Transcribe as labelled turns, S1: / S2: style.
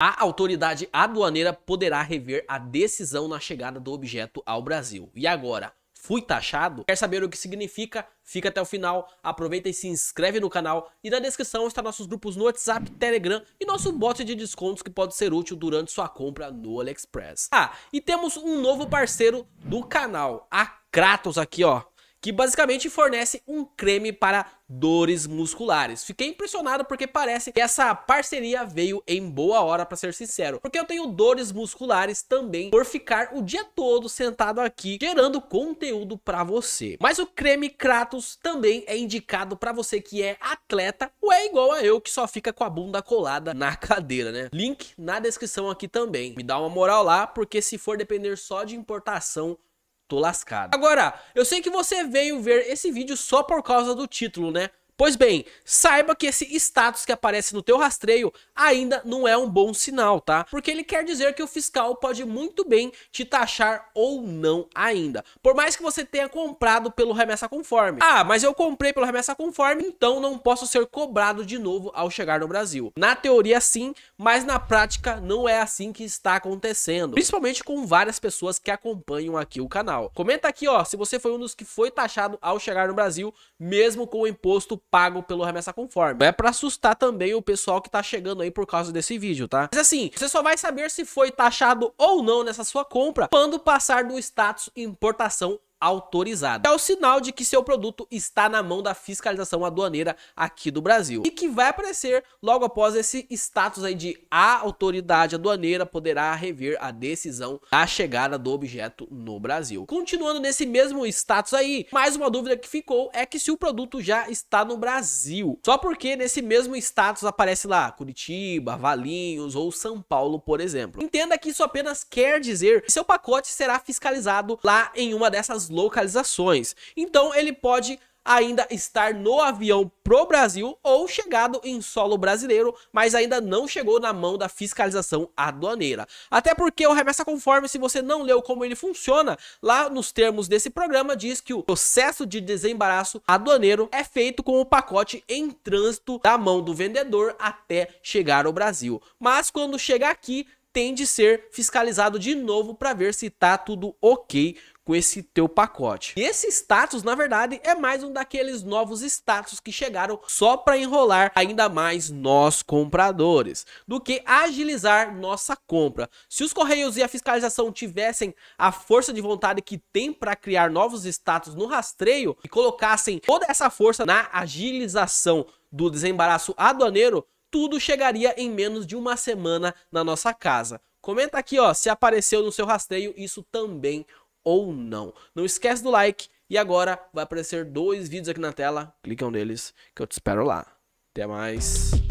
S1: A autoridade aduaneira poderá rever a decisão na chegada do objeto ao Brasil. E agora, fui taxado? Quer saber o que significa? Fica até o final, aproveita e se inscreve no canal. E na descrição está nossos grupos no WhatsApp, Telegram e nosso bot de descontos que pode ser útil durante sua compra no AliExpress. Ah, e temos um novo parceiro do canal, a Kratos aqui, ó que basicamente fornece um creme para dores musculares. Fiquei impressionado porque parece que essa parceria veio em boa hora, para ser sincero, porque eu tenho dores musculares também por ficar o dia todo sentado aqui gerando conteúdo para você. Mas o creme Kratos também é indicado para você que é atleta ou é igual a eu que só fica com a bunda colada na cadeira, né? Link na descrição aqui também. Me dá uma moral lá, porque se for depender só de importação, tô lascado. Agora, eu sei que você veio ver esse vídeo só por causa do título, né? Pois bem, saiba que esse status que aparece no teu rastreio ainda não é um bom sinal, tá? Porque ele quer dizer que o fiscal pode muito bem te taxar ou não ainda, por mais que você tenha comprado pelo remessa conforme. Ah, mas eu comprei pelo remessa conforme, então não posso ser cobrado de novo ao chegar no Brasil. Na teoria sim, mas na prática não é assim que está acontecendo, principalmente com várias pessoas que acompanham aqui o canal. Comenta aqui, ó, se você foi um dos que foi taxado ao chegar no Brasil, mesmo com o imposto pago pelo Remessa Conforme. É para assustar também o pessoal que tá chegando aí por causa desse vídeo, tá? Mas assim, você só vai saber se foi taxado ou não nessa sua compra quando passar do status importação autorizada. É o sinal de que seu produto está na mão da fiscalização aduaneira aqui do Brasil. E que vai aparecer logo após esse status aí de a autoridade aduaneira poderá rever a decisão da chegada do objeto no Brasil. Continuando nesse mesmo status aí, mais uma dúvida que ficou é que se o produto já está no Brasil. Só porque nesse mesmo status aparece lá Curitiba, Valinhos ou São Paulo, por exemplo. Entenda que isso apenas quer dizer que seu pacote será fiscalizado lá em uma dessas localizações. Então ele pode ainda estar no avião pro Brasil ou chegado em solo brasileiro, mas ainda não chegou na mão da fiscalização aduaneira. Até porque o remessa conforme, se você não leu como ele funciona, lá nos termos desse programa diz que o processo de desembaraço aduaneiro é feito com o pacote em trânsito da mão do vendedor até chegar ao Brasil. Mas quando chegar aqui, tem de ser fiscalizado de novo para ver se tá tudo ok com esse teu pacote. E esse status, na verdade, é mais um daqueles novos status que chegaram só para enrolar ainda mais nós compradores, do que agilizar nossa compra. Se os correios e a fiscalização tivessem a força de vontade que tem para criar novos status no rastreio e colocassem toda essa força na agilização do desembaraço aduaneiro, tudo chegaria em menos de uma semana na nossa casa. Comenta aqui, ó, se apareceu no seu rastreio isso também ou não. Não esquece do like. E agora vai aparecer dois vídeos aqui na tela. Clicam neles que eu te espero lá. Até mais.